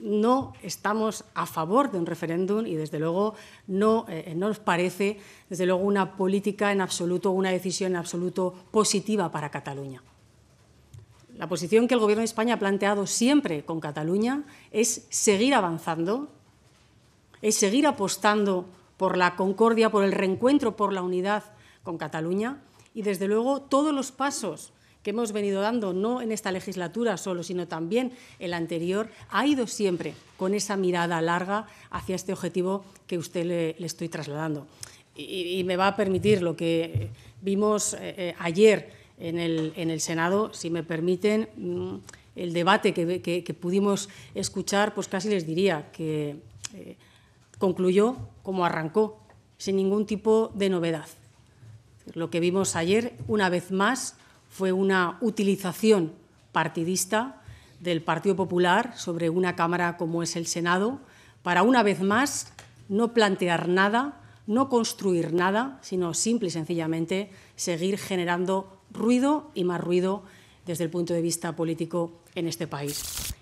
no estamos a favor de un referéndum y, desde luego, eh, no, nos parece, desde luego, una política en absoluto, una decisión en absoluto positiva para Cataluña. La posición que el Gobierno de España ha planteado siempre con Cataluña es seguir avanzando, es seguir apostando por la concordia, por el reencuentro, por la unidad con Cataluña y, desde luego, todos los pasos que hemos venido dando, no en esta legislatura solo, sino también en la anterior, ha ido siempre con esa mirada larga hacia este objetivo que usted le, estoy trasladando. Y, me va a permitir lo que vimos eh, eh, ayer en el, en el, Senado, si me permiten, mm, el debate que, que, pudimos escuchar, pues casi les diría que eh, concluyó como arrancó, sin ningún tipo de novedad. Lo que vimos ayer, una vez más, fue una utilización partidista del Partido Popular sobre una Cámara como es el Senado para, una vez más, no plantear nada, no construir nada, sino simple y sencillamente seguir generando ruido y más ruido desde el punto de vista político en este país.